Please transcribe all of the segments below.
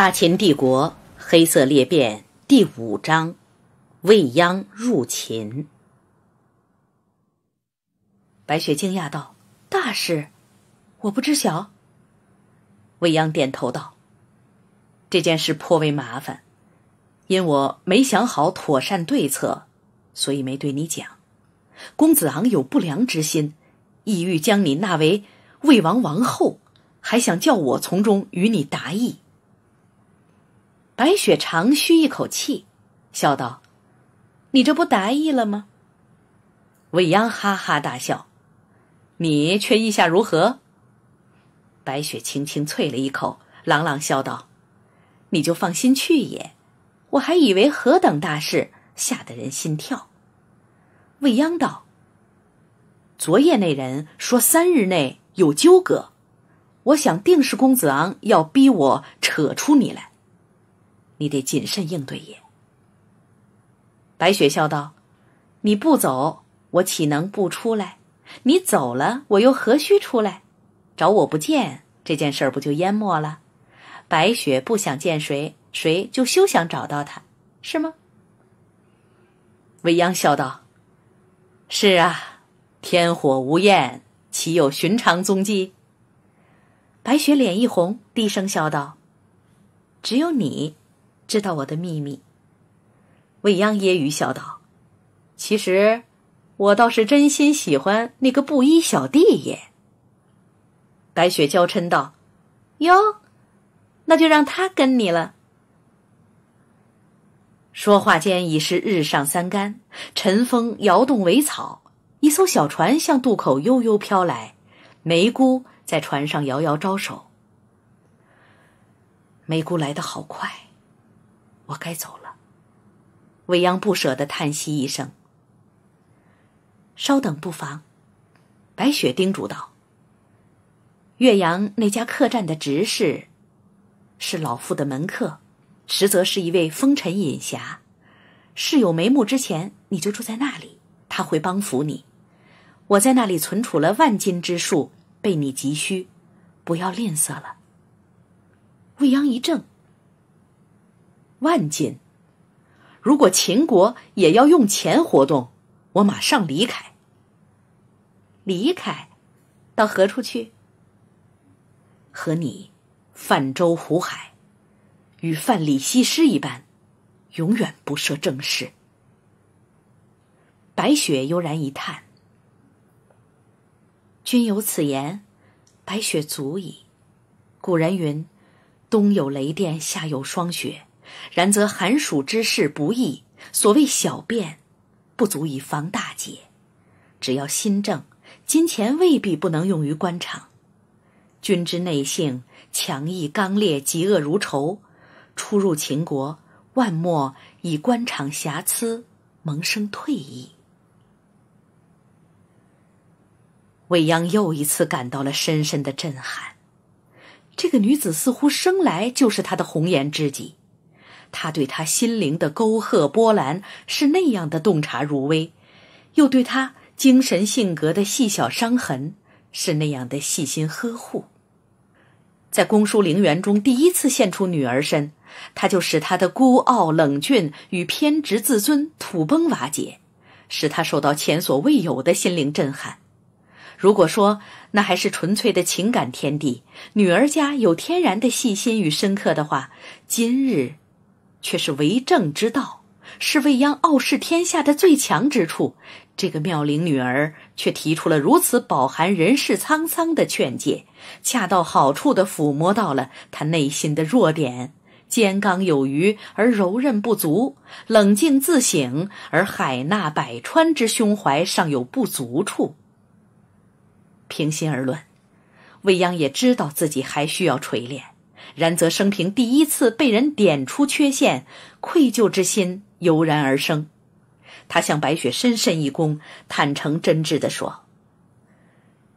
大秦帝国黑色裂变第五章，未央入秦。白雪惊讶道：“大事，我不知晓。”未央点头道：“这件事颇为麻烦，因我没想好妥善对策，所以没对你讲。公子昂有不良之心，意欲将你纳为魏王王后，还想叫我从中与你达意。”白雪长吁一口气，笑道：“你这不达意了吗？”未央哈哈大笑，你却意下如何？白雪轻轻啐了一口，朗朗笑道：“你就放心去也。我还以为何等大事，吓得人心跳。”未央道：“昨夜那人说三日内有纠葛，我想定是公子昂要逼我扯出你来。”你得谨慎应对也。白雪笑道：“你不走，我岂能不出来？你走了，我又何须出来？找我不见这件事儿，不就淹没了？白雪不想见谁，谁就休想找到他，是吗？”未央笑道：“是啊，天火无焰，岂有寻常踪迹？”白雪脸一红，低声笑道：“只有你。”知道我的秘密，未央揶揄笑道：“其实，我倒是真心喜欢那个布衣小弟也。”白雪娇嗔道：“哟，那就让他跟你了。”说话间已是日上三竿，晨风摇动苇草，一艘小船向渡口悠悠飘来，梅姑在船上遥遥招手。梅姑来得好快。我该走了。未央不舍的叹息一声。稍等不妨，白雪叮嘱道：“岳阳那家客栈的执事，是老夫的门客，实则是一位风尘隐侠。事有眉目之前，你就住在那里，他会帮扶你。我在那里存储了万金之术，被你急需，不要吝啬了。”未央一怔。万金，如果秦国也要用钱活动，我马上离开。离开，到何处去？和你泛舟湖海，与范蠡、西施一般，永远不涉政事。白雪悠然一叹：“君有此言，白雪足矣。古人云：冬有雷电，夏有霜雪。”然则寒暑之事不易，所谓小便，不足以防大节。只要心正，金钱未必不能用于官场。君之内性强毅刚烈，嫉恶如仇，初入秦国，万莫以官场瑕疵萌生退意。未央又一次感到了深深的震撼，这个女子似乎生来就是他的红颜知己。他对他心灵的沟壑波澜是那样的洞察入微，又对他精神性格的细小伤痕是那样的细心呵护。在公叔陵园中第一次现出女儿身，他就使他的孤傲冷峻与偏执自尊土崩瓦解，使他受到前所未有的心灵震撼。如果说那还是纯粹的情感天地，女儿家有天然的细心与深刻的话，今日。却是为政之道，是未央傲视天下的最强之处。这个妙龄女儿却提出了如此饱含人世沧桑的劝诫，恰到好处地抚摸到了他内心的弱点：坚刚有余而柔韧不足，冷静自省而海纳百川之胸怀尚有不足处。平心而论，未央也知道自己还需要锤炼。然则生平第一次被人点出缺陷，愧疚之心油然而生。他向白雪深深一躬，坦诚真挚地说：“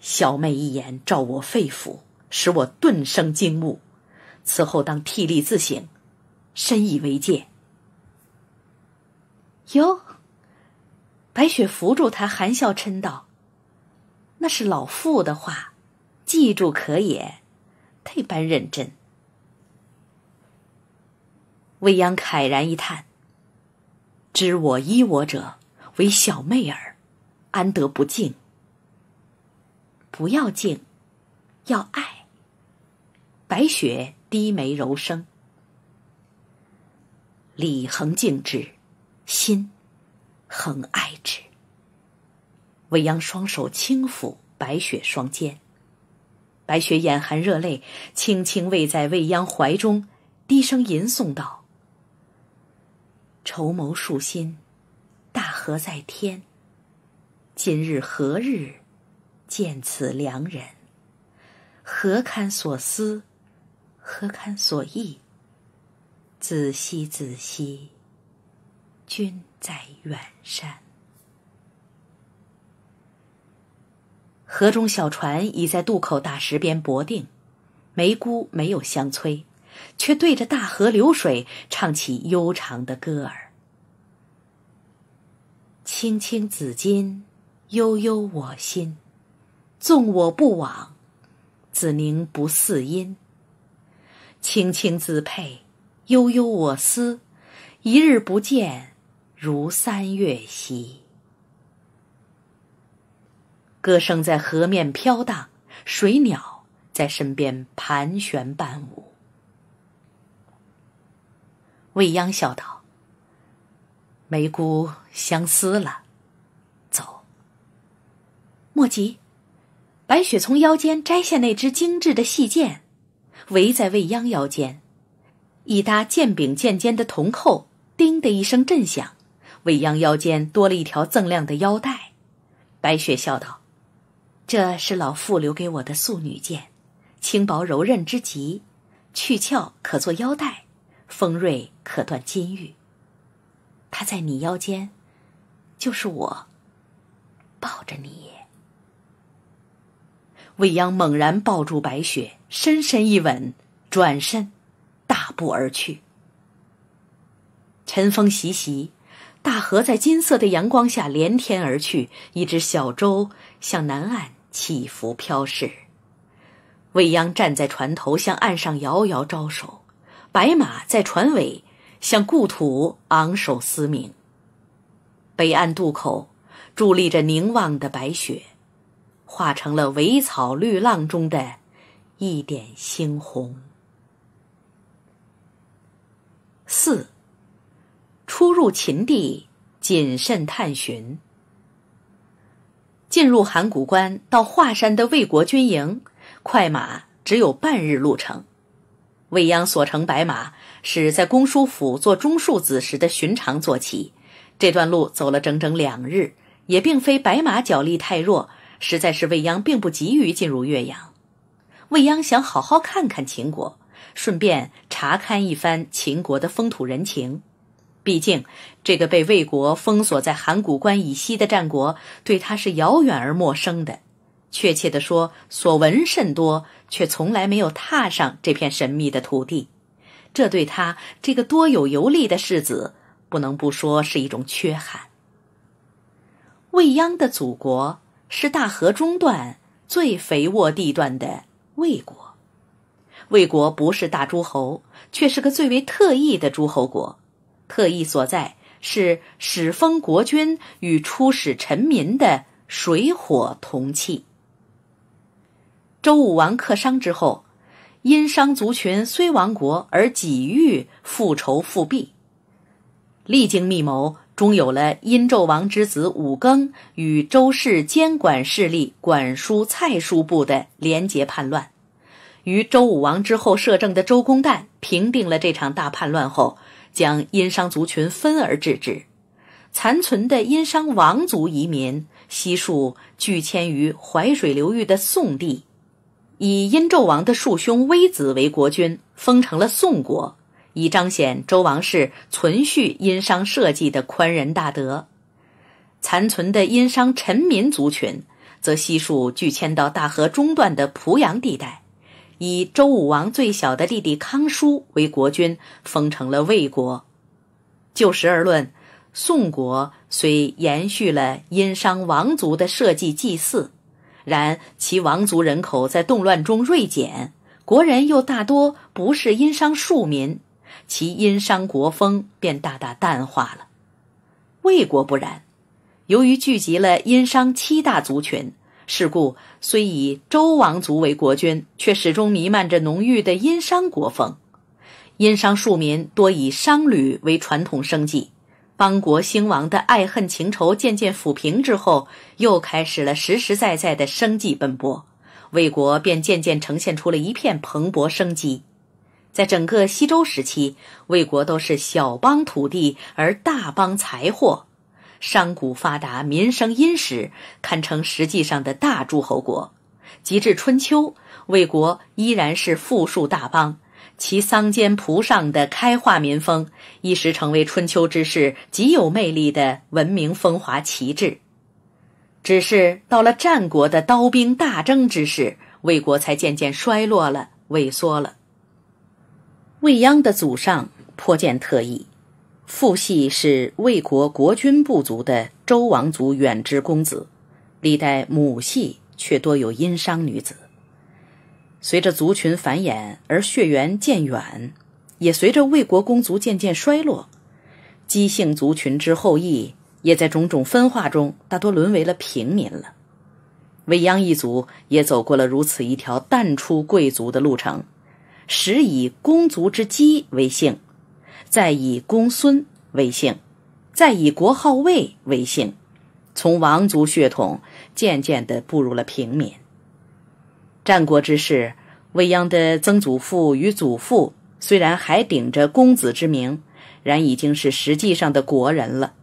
小妹一言照我肺腑，使我顿生惊悟。此后当替力自省，深以为戒。”哟，白雪扶住他，含笑嗔道：“那是老妇的话，记住可也。”这般认真。未央慨然一叹：“知我依我者，唯小妹尔，安得不敬？不要敬，要爱。”白雪低眉柔声：“李恒敬之，心恒爱之。”未央双手轻抚白雪双肩，白雪眼含热泪，轻轻偎在未央怀中，低声吟诵道。绸缪束薪，大河在天。今日何日，见此良人？何堪所思，何堪所忆？子兮子兮，君在远山。河中小船已在渡口大石边泊定，梅姑没有相催。却对着大河流水唱起悠长的歌儿：“青青子衿，悠悠我心。纵我不往，子宁不嗣音？”“青青子佩，悠悠我思。一日不见，如三月兮。”歌声在河面飘荡，水鸟在身边盘旋伴舞。未央笑道：“梅姑相思了，走。莫急。”白雪从腰间摘下那只精致的细剑，围在未央腰间，一搭剑柄剑尖的铜扣，叮的一声震响，未央腰间多了一条锃亮的腰带。白雪笑道：“这是老妇留给我的素女剑，轻薄柔韧之极，去鞘可做腰带。”锋锐可断金玉，它在你腰间，就是我抱着你。未央猛然抱住白雪，深深一吻，转身大步而去。晨风习习，大河在金色的阳光下连天而去，一只小舟向南岸起伏飘逝。未央站在船头，向岸上遥遥招手。白马在船尾向故土昂首嘶鸣。北岸渡口，伫立着凝望的白雪，化成了苇草绿浪中的一点猩红。四，初入秦地，谨慎探寻。进入函谷关到华山的魏国军营，快马只有半日路程。未央所乘白马，是在公叔府做中庶子时的寻常坐骑。这段路走了整整两日，也并非白马脚力太弱，实在是未央并不急于进入岳阳。未央想好好看看秦国，顺便查看一番秦国的风土人情。毕竟，这个被魏国封锁在函谷关以西的战国，对他是遥远而陌生的。确切地说，所闻甚多，却从来没有踏上这片神秘的土地，这对他这个多有游历的世子，不能不说是一种缺憾。未央的祖国是大河中段最肥沃地段的魏国，魏国不是大诸侯，却是个最为特异的诸侯国，特异所在是始封国君与出使臣民的水火同器。周武王克商之后，殷商族群虽亡国，而几欲复仇复辟。历经密谋，终有了殷纣王之子武庚与周氏监管势力管叔、蔡叔部的廉结叛乱。于周武王之后摄政的周公旦平定了这场大叛乱后，将殷商族群分而治之，残存的殷商王族移民悉数聚迁于淮水流域的宋地。以殷纣王的庶兄微子为国君，封成了宋国，以彰显周王室存续殷商社稷的宽仁大德。残存的殷商臣民族群，则悉数聚迁到大河中段的濮阳地带，以周武王最小的弟弟康叔为国君，封成了魏国。就时而论，宋国虽延续了殷商王族的社稷祭祀。然其王族人口在动乱中锐减，国人又大多不是殷商庶民，其殷商国风便大大淡化了。魏国不然，由于聚集了殷商七大族群，是故虽以周王族为国君，却始终弥漫着浓郁的殷商国风。殷商庶民多以商旅为传统生计。邦国兴亡的爱恨情仇渐渐抚平之后，又开始了实实在在的生计奔波，魏国便渐渐呈现出了一片蓬勃生机。在整个西周时期，魏国都是小邦土地而大邦财货，商贾发达，民生殷实，堪称实际上的大诸侯国。及至春秋，魏国依然是富庶大邦。其桑间蒲上的开化民风，一时成为春秋之世极有魅力的文明风华旗帜。只是到了战国的刀兵大争之时，魏国才渐渐衰落了、萎缩了。魏鞅的祖上颇见特异，父系是魏国国君部族的周王族远支公子，历代母系却多有殷商女子。随着族群繁衍而血缘渐远，也随着魏国公族渐渐衰落，姬姓族群之后裔也在种种分化中大多沦为了平民了。未央一族也走过了如此一条淡出贵族的路程，始以公族之姬为姓，再以公孙为姓，再以国号魏为姓，从王族血统渐渐地步入了平民。战国之时，未央的曾祖父与祖父虽然还顶着公子之名，然已经是实际上的国人了。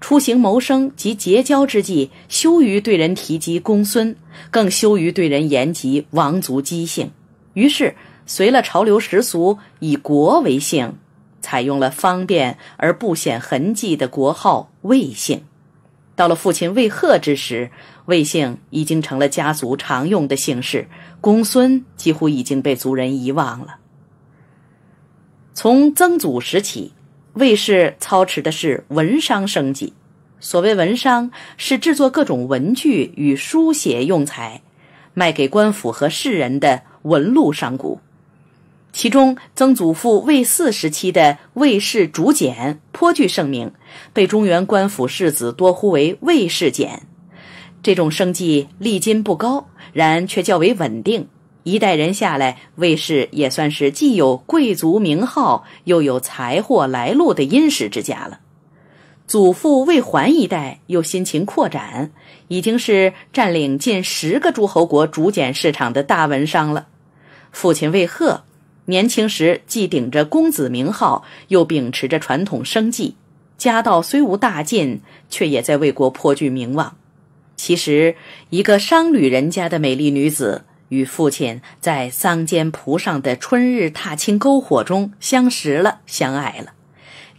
出行谋生及结交之际，羞于对人提及公孙，更羞于对人言及王族姬姓，于是随了潮流时俗，以国为姓，采用了方便而不显痕迹的国号魏姓。到了父亲魏贺之时，魏姓已经成了家族常用的姓氏，公孙几乎已经被族人遗忘了。从曾祖时起，魏氏操持的是文商生计。所谓文商，是制作各种文具与书写用材，卖给官府和士人的文路商贾。其中曾祖父魏四时期的魏氏竹简颇具盛名，被中原官府世子多呼为魏氏简。这种生计历金不高，然却较为稳定。一代人下来，魏氏也算是既有贵族名号，又有财货来路的殷实之家了。祖父魏桓一代又辛勤扩展，已经是占领近十个诸侯国竹简市场的大文商了。父亲魏贺。年轻时既顶着公子名号，又秉持着传统生计，家道虽无大进，却也在魏国颇具名望。其实，一个商旅人家的美丽女子与父亲在桑间蒲上的春日踏青篝火中相识了，相爱了。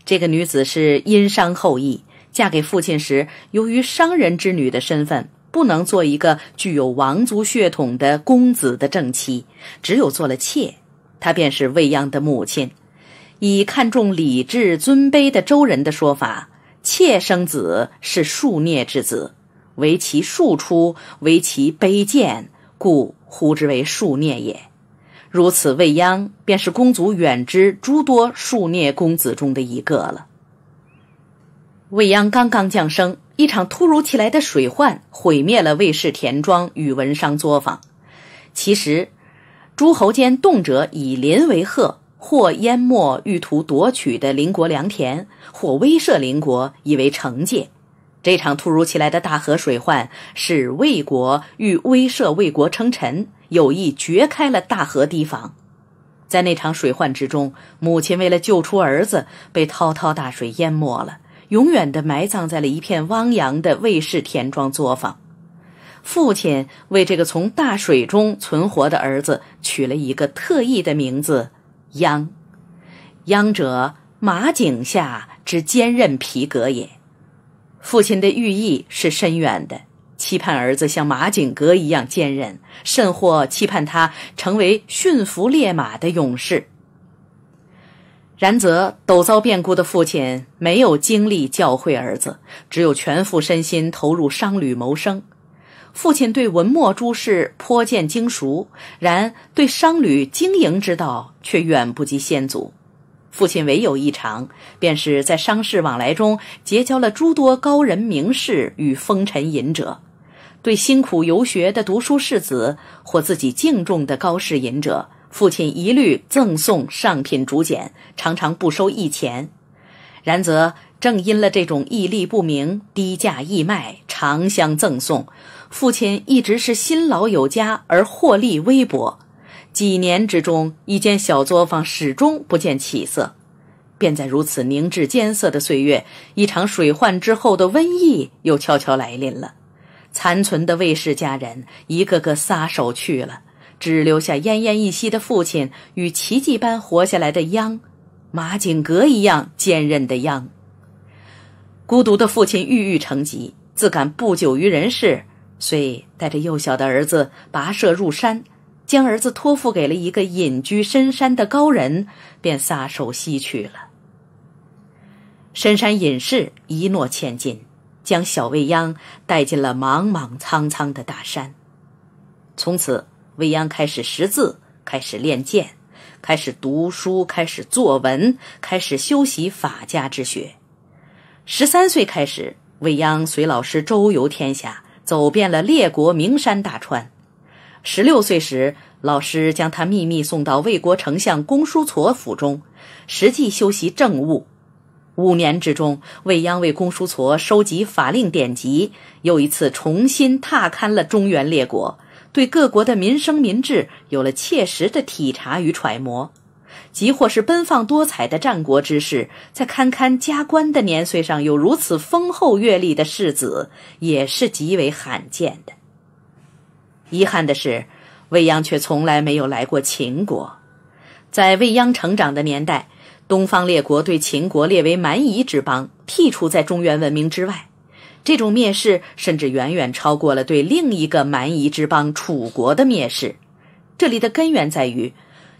这个女子是殷商后裔，嫁给父亲时，由于商人之女的身份，不能做一个具有王族血统的公子的正妻，只有做了妾。他便是未央的母亲，以看重礼制尊卑的周人的说法，妾生子是庶孽之子，为其庶出，为其卑贱，故呼之为庶孽也。如此，未央便是公族远之诸多庶孽公子中的一个了。未央刚刚降生，一场突如其来的水患毁灭了魏氏田庄、与文商作坊。其实。诸侯间动辄以邻为壑，或淹没欲图夺取的邻国良田，或威慑邻国以为惩戒。这场突如其来的大河水患，使魏国欲威慑魏国称臣，有意决开了大河堤防。在那场水患之中，母亲为了救出儿子，被滔滔大水淹没了，永远地埋葬在了一片汪洋的魏氏田庄作坊。父亲为这个从大水中存活的儿子取了一个特异的名字“秧。秧者马颈下之坚韧皮革也。父亲的寓意是深远的，期盼儿子像马颈革一样坚韧，甚或期盼他成为驯服烈马的勇士。然则，陡遭变故的父亲没有精力教会儿子，只有全副身心投入商旅谋生。父亲对文墨诸事颇见精熟，然对商旅经营之道却远不及先祖。父亲唯有一长，便是在商事往来中结交了诸多高人名士与风尘隐者。对辛苦游学的读书世子或自己敬重的高士隐者，父亲一律赠送上品竹简，常常不收一钱。然则正因了这种义利不明、低价义卖、长相赠送。父亲一直是辛劳有加而获利微薄，几年之中，一间小作坊始终不见起色。便在如此凝滞艰涩的岁月，一场水患之后的瘟疫又悄悄来临了。残存的卫氏家人一个个撒手去了，只留下奄奄一息的父亲与奇迹般活下来的秧，马景格一样坚韧的秧。孤独的父亲郁郁成疾，自感不久于人世。遂带着幼小的儿子跋涉入山，将儿子托付给了一个隐居深山的高人，便撒手西去了。深山隐士一诺千金，将小未央带进了莽莽苍苍的大山。从此，未央开始识字，开始练剑，开始读书，开始作文，开始修习法家之学。十三岁开始，未央随老师周游天下。走遍了列国名山大川。十六岁时，老师将他秘密送到魏国丞相公叔痤府中，实际修习政务。五年之中，未央为公叔痤收集法令典籍，又一次重新踏勘了中原列国，对各国的民生民治有了切实的体察与揣摩。即或是奔放多彩的战国之士，在堪堪加官的年岁上，有如此丰厚阅历的世子，也是极为罕见的。遗憾的是，未央却从来没有来过秦国。在未央成长的年代，东方列国对秦国列为蛮夷之邦，剔除在中原文明之外，这种蔑视甚至远远超过了对另一个蛮夷之邦楚国的蔑视。这里的根源在于。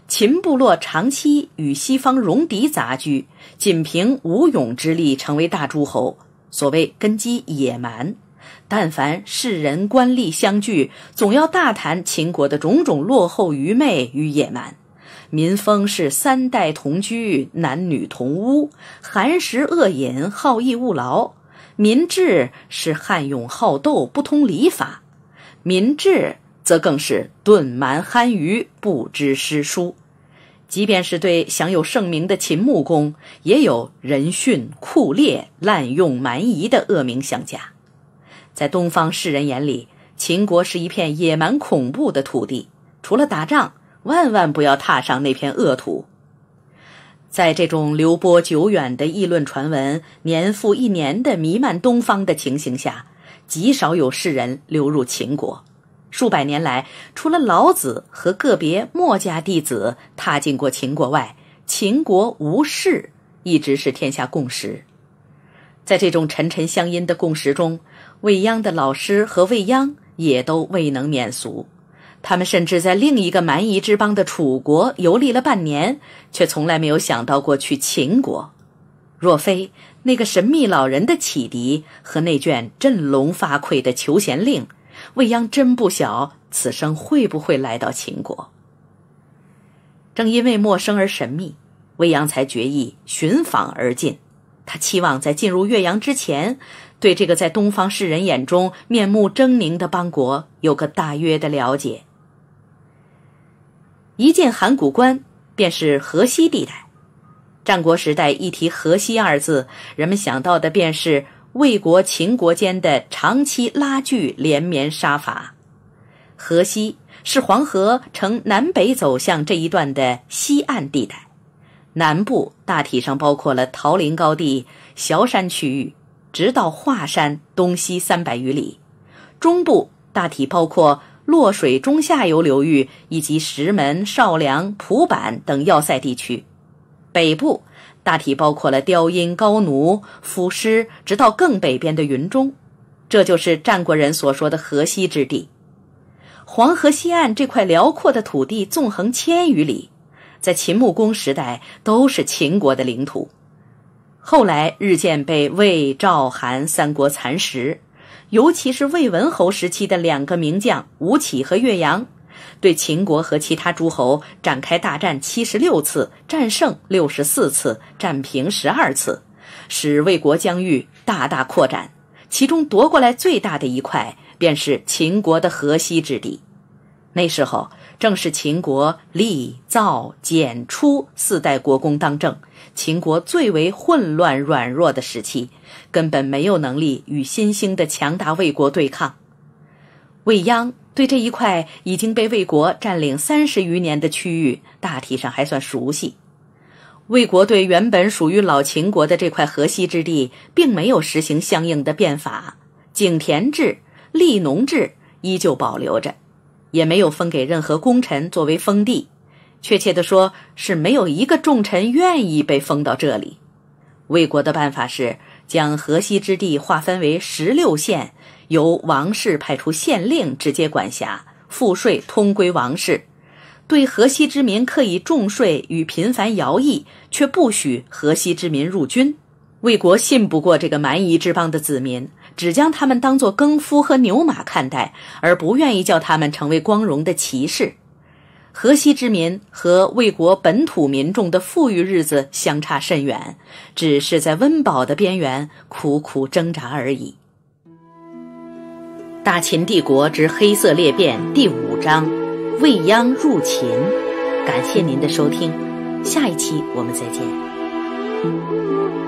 秦部落长期与西方戎狄杂居，仅凭武勇之力成为大诸侯。所谓根基野蛮，但凡世人官吏相聚，总要大谈秦国的种种落后愚昧与野蛮。民风是三代同居，男女同屋，寒食恶饮，好逸恶劳。民智是悍勇好斗，不通礼法。民智。则更是顿蛮憨愚，不知诗书。即便是对享有盛名的秦穆公，也有人训酷烈、滥用蛮夷的恶名相加。在东方世人眼里，秦国是一片野蛮恐怖的土地，除了打仗，万万不要踏上那片恶土。在这种流播久远的议论传闻、年复一年的弥漫东方的情形下，极少有世人流入秦国。数百年来，除了老子和个别墨家弟子踏进过秦国外，秦国无事一直是天下共识。在这种沉沉相因的共识中，未央的老师和未央也都未能免俗。他们甚至在另一个蛮夷之邦的楚国游历了半年，却从来没有想到过去秦国。若非那个神秘老人的启迪和那卷振聋发聩的求贤令。未央真不晓此生会不会来到秦国。正因为陌生而神秘，未央才决意寻访而进。他期望在进入岳阳之前，对这个在东方世人眼中面目狰狞的邦国有个大约的了解。一进函谷关，便是河西地带。战国时代一提河西二字，人们想到的便是。魏国、秦国间的长期拉锯、连绵杀伐，河西是黄河呈南北走向这一段的西岸地带，南部大体上包括了桃林高地、崤山区域，直到华山东西三百余里；中部大体包括洛水中下游流域以及石门、少梁、蒲坂等要塞地区；北部。大体包括了雕阴、高奴、肤尸，直到更北边的云中，这就是战国人所说的河西之地。黄河西岸这块辽阔的土地，纵横千余里，在秦穆公时代都是秦国的领土，后来日渐被魏、赵、韩三国蚕食，尤其是魏文侯时期的两个名将吴起和岳阳对秦国和其他诸侯展开大战七十六次，战胜六十四次，战平十二次，使魏国疆域大大扩展。其中夺过来最大的一块，便是秦国的河西之地。那时候正是秦国厉、造、简、出四代国公当政，秦国最为混乱软弱的时期，根本没有能力与新兴的强大魏国对抗。未央。对这一块已经被魏国占领三十余年的区域，大体上还算熟悉。魏国对原本属于老秦国的这块河西之地，并没有实行相应的变法，井田制、力农制依旧保留着，也没有分给任何功臣作为封地。确切地说，是没有一个重臣愿意被封到这里。魏国的办法是将河西之地划分为十六县。由王氏派出县令直接管辖，赋税通归王室。对河西之民可以重税与频繁徭役，却不许河西之民入军。魏国信不过这个蛮夷之邦的子民，只将他们当作耕夫和牛马看待，而不愿意叫他们成为光荣的骑士。河西之民和魏国本土民众的富裕日子相差甚远，只是在温饱的边缘苦苦挣扎而已。《大秦帝国之黑色裂变》第五章，未央入秦。感谢您的收听，下一期我们再见。